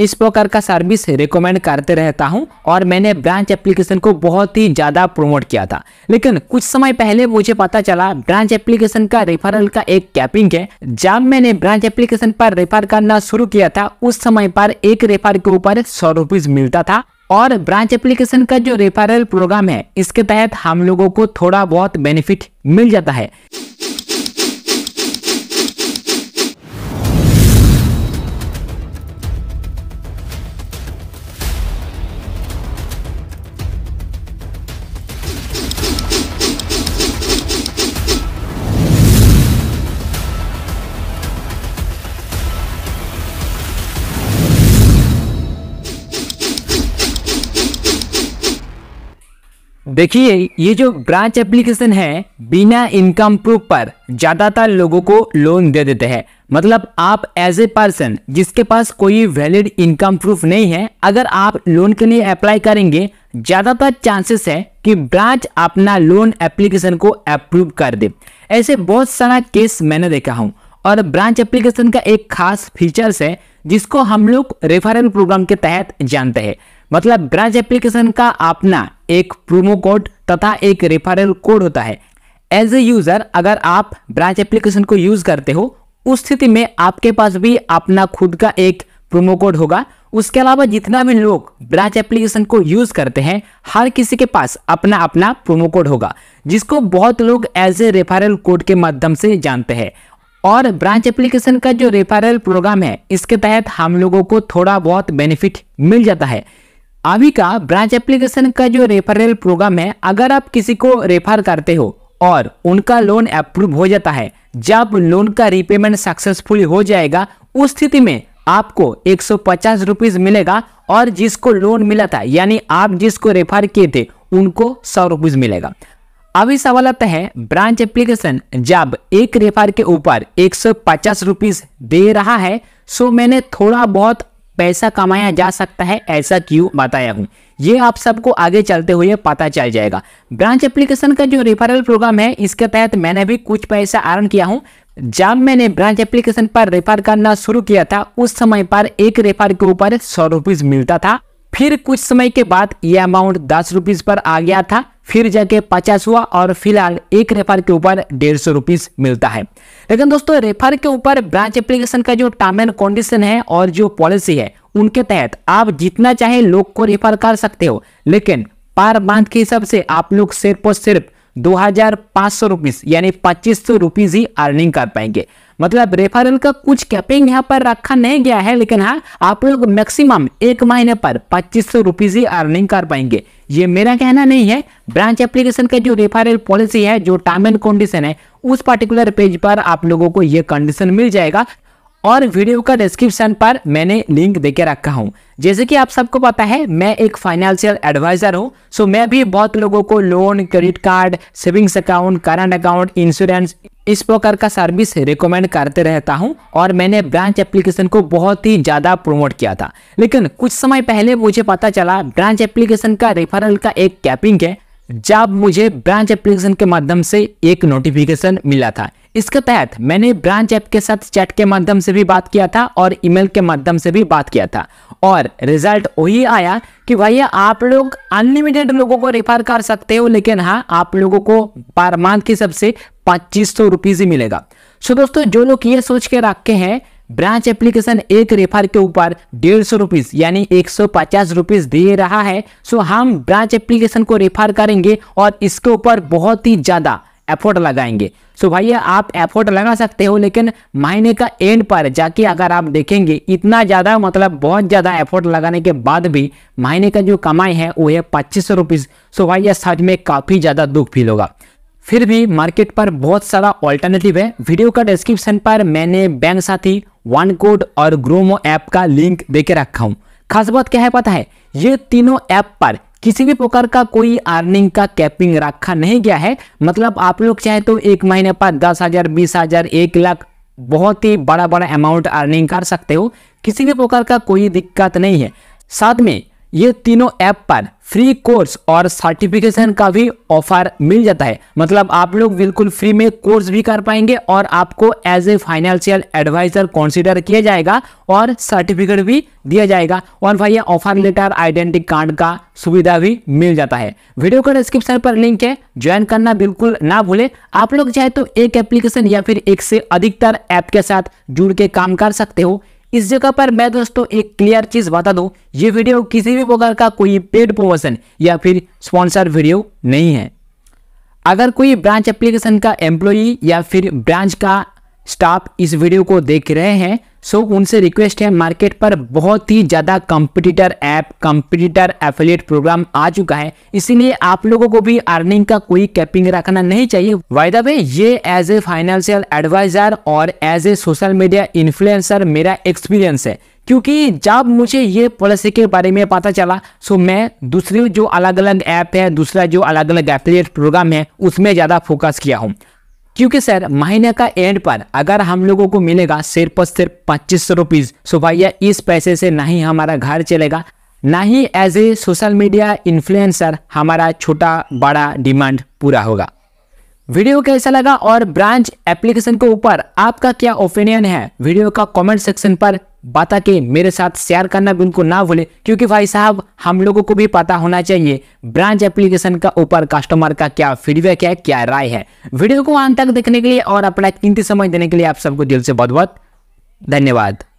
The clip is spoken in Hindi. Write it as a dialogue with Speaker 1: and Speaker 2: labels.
Speaker 1: इस प्रकार का सर्विस रिकमेंड करते रहता हूं और मैंने ब्रांच एप्लीकेशन को बहुत ही ज़्यादा प्रमोट किया था लेकिन कुछ समय पहले मुझे पता चला ब्रांच एप्लीकेशन का रेफरल का एक कैपिंग है जब मैंने ब्रांच एप्लीकेशन पर रेफर करना शुरू किया था उस समय पर एक रेफर के ऊपर सौ रुपीज़ मिलता था और ब्रांच एप्लीकेशन का जो रेफरल प्रोग्राम है इसके तहत हम लोगों को थोड़ा बहुत बेनिफिट मिल जाता है देखिए ये जो ब्रांच एप्लीकेशन है बिना इनकम प्रूफ पर ज़्यादातर लोगों को लोन दे देते हैं मतलब आप एज ए पर्सन जिसके पास कोई वैलिड इनकम प्रूफ नहीं है अगर आप लोन के लिए अप्लाई करेंगे ज़्यादातर चांसेस है कि ब्रांच अपना लोन एप्लीकेशन को अप्रूव कर दे ऐसे बहुत सारा केस मैंने देखा हूँ और ब्रांच एप्लीकेशन का एक खास फीचर्स है जिसको हम लोग रेफरल प्रोग्राम के तहत जानते हैं मतलब ब्रांच एप्लीकेशन का अपना एक प्रोमो कोड तथा एक रेफरल कोड होता है एज ए यूज़र अगर आप ब्रांच एप्लीकेशन को यूज़ करते हो उस स्थिति में आपके पास भी अपना खुद का एक प्रोमो कोड होगा उसके अलावा जितना भी लोग ब्रांच एप्लीकेशन को यूज़ करते हैं हर किसी के पास अपना अपना प्रोमो कोड होगा जिसको बहुत लोग एज ए रेफरल कोड के माध्यम से जानते हैं और ब्रांच एप्लीकेशन का जो रेफरल प्रोग्राम है इसके तहत हम लोगों को थोड़ा बहुत बेनिफिट मिल जाता है अभी का ब्रांच एप्लीकेशन का जो रेफरल प्रोग्राम है अगर आप किसी को रेफर करते हो और उनका लोन अप्रूव हो जाता है जब लोन का रिपेमेंट सक्सेसफुल हो जाएगा उस स्थिति में आपको एक सौ मिलेगा और जिसको लोन मिला था यानी आप जिसको रेफर किए थे उनको सौ रुपीज़ मिलेगा अभी सवाल आता है ब्रांच एप्लीकेशन जब एक रेफर के ऊपर एक सौ दे रहा है सो मैंने थोड़ा बहुत पैसा कमाया जा सकता है ऐसा क्यों बताया हूँ ये आप सबको आगे चलते हुए पता चल जाएगा ब्रांच एप्लीकेशन का जो रेफरल प्रोग्राम है इसके तहत मैंने भी कुछ पैसा अर्न किया हूँ जब मैंने ब्रांच एप्लीकेशन पर रेफर करना शुरू किया था उस समय पर एक रेफर के ऊपर सौ रुपीज़ मिलता था फिर कुछ समय के बाद ये अमाउंट दस रुपीज़ पर आ गया था फिर जाके पचास हुआ और फिलहाल एक रेफर के ऊपर डेढ़ सौ रुपीज मिलता है लेकिन दोस्तों रेफर के ऊपर ब्रांच एप्लीकेशन का जो टर्म एंड कंडीशन है और जो पॉलिसी है उनके तहत आप जितना चाहे लोग को रेफर कर सकते हो लेकिन पर मंथ के हिसाब से आप लोग सिर्फ और सिर्फ दो हजार सौ यानी पच्चीस सौ रुपीज ही अर्निंग कर पाएंगे मतलब रेफरल का कुछ कैपिंग यहाँ पर रखा नहीं गया है लेकिन हाँ आप लोग मैक्सिमम एक महीने पर पच्चीस सौ रुपीज ही अर्निंग कर पाएंगे ये मेरा कहना नहीं है ब्रांच एप्लीकेशन का जो रेफरल पॉलिसी है जो टर्म एंड कंडीशन है उस पर्टिकुलर पेज पर आप लोगों को ये कंडीशन मिल जाएगा और वीडियो का डिस्क्रिप्शन पर मैंने लिंक देके रखा हूँ जैसे कि आप सबको पता है मैं एक फाइनेंशियल एडवाइजर हूँ सो मैं भी बहुत लोगों को loan credit card savings account current account insurance इस प्रकार का सर्विस रिकमेंड करते रहता हूँ और मैंने ब्रांच एप्लीकेशन को बहुत ही ज़्यादा प्रमोट किया था लेकिन कुछ समय पहले मुझे पता चला ब्रांच एप्लीकेशन का रेफरल का एक कैपिंग है जब मुझे ब्रांच एप्लीकेशन के माध्यम से एक नोटिफिकेशन मिला था इसके तहत मैंने ब्रांच ऐप के साथ चैट के माध्यम से भी बात किया था और ईमेल के माध्यम से भी बात किया था और रिजल्ट वही आया कि भैया आप लोग अनलिमिटेड लोगों को रेफर कर सकते हो लेकिन हाँ आप लोगों को पर मंथ के सबसे पच्चीस सौ रुपीज़ ही मिलेगा सो दोस्तों जो लोग ये सोच के रखे हैं ब्रांच एप्लीकेशन एक रेफर के ऊपर डेढ़ सौ रुपीज़ यानी एक सौ पचास रुपीज़ दे रहा है सो हम ब्रांच एप्लीकेशन को रेफर करेंगे और इसके ऊपर बहुत ही ज़्यादा एफर्ट लगाएंगे सो भाई आप एफर्ट लगा सकते हो लेकिन महीने का एंड पर जाके अगर आप देखेंगे इतना ज़्यादा मतलब बहुत ज़्यादा एफर्ट लगाने के बाद भी महीने का जो कमाई है वो है पच्चीस सौ रुपीज़ सो भैया सच में काफ़ी ज़्यादा दुख फील होगा फिर भी मार्केट पर बहुत सारा ऑल्टरनेटिव है वीडियो का डिस्क्रिप्शन पर मैंने बैंक साथी वन कोड और ग्रोमो ऐप का लिंक दे के रखा हूँ खास बात क्या है पता है ये तीनों ऐप पर किसी भी प्रकार का कोई अर्निंग का कैपिंग रखा नहीं गया है मतलब आप लोग चाहे तो एक महीने पर दस हज़ार बीस हज़ार एक लाख बहुत ही बड़ा बड़ा अमाउंट अर्निंग कर सकते हो किसी भी प्रकार का कोई दिक्कत नहीं है साथ में ये तीनों ऐप पर फ्री कोर्स और सर्टिफिकेशन का भी ऑफर मिल जाता है मतलब आप लोग बिल्कुल फ्री में कोर्स भी कर पाएंगे और आपको as a financial advisor consider किया जाएगा और सर्टिफिकेट भी दिया जाएगा और भैया ऑफर लेटर आइडेंटिटी कार्ड का सुविधा भी मिल जाता है वीडियो का डिस्क्रिप्शन पर लिंक है ज्वाइन करना बिल्कुल ना भूले आप लोग चाहे तो एक एप्लीकेशन या फिर एक से अधिकतर ऐप के साथ जुड़ के काम कर सकते हो इस जगह पर मैं दोस्तों एक क्लियर चीज बता दू ये वीडियो किसी भी प्रकार का कोई पेड प्रमोशन या फिर स्पॉन्सर वीडियो नहीं है अगर कोई ब्रांच एप्लीकेशन का एम्प्लॉई या फिर ब्रांच का स्टाफ इस वीडियो को देख रहे हैं सो so, उनसे रिक्वेस्ट है मार्केट पर बहुत ही ज़्यादा competitor app competitor affiliate program आ चुका है इसीलिए आप लोगों को भी अर्निंग का कोई कैपिंग रखना नहीं चाहिए वायदा भाई ये एज ए फाइनेंशियल एडवाइजर और as a social media influencer मेरा एक्सपीरियंस है क्योंकि जब मुझे ये पॉलिसी के बारे में पता चला सो मैं दूसरी जो अलग अलग ऐप है दूसरा जो अलग अलग एफिलिएट प्रोग्राम है उसमें ज़्यादा फोकस किया हूँ क्योंकि सर महीने का एंड पर अगर हम लोगों को मिलेगा सिर्फ और सिर्फ पच्चीस सौ रुपीज़ सो भैया इस पैसे से ना ही हमारा घर चलेगा ना ही as a social media influencer हमारा छोटा बड़ा डिमांड पूरा होगा वीडियो कैसा लगा और ब्रांच एप्लीकेशन के ऊपर आपका क्या ओपिनियन है वीडियो का कमेंट सेक्शन पर बता के मेरे साथ शेयर करना बिल्कुल ना भूले क्योंकि भाई साहब हम लोगों को भी पता होना चाहिए ब्रांच एप्लीकेशन का ऊपर कस्टमर का क्या फीडबैक है क्या राय है वीडियो को अंत तक देखने के लिए और अपना कीमती समय देने के लिए आप सबको दिल से बहुत बहुत धन्यवाद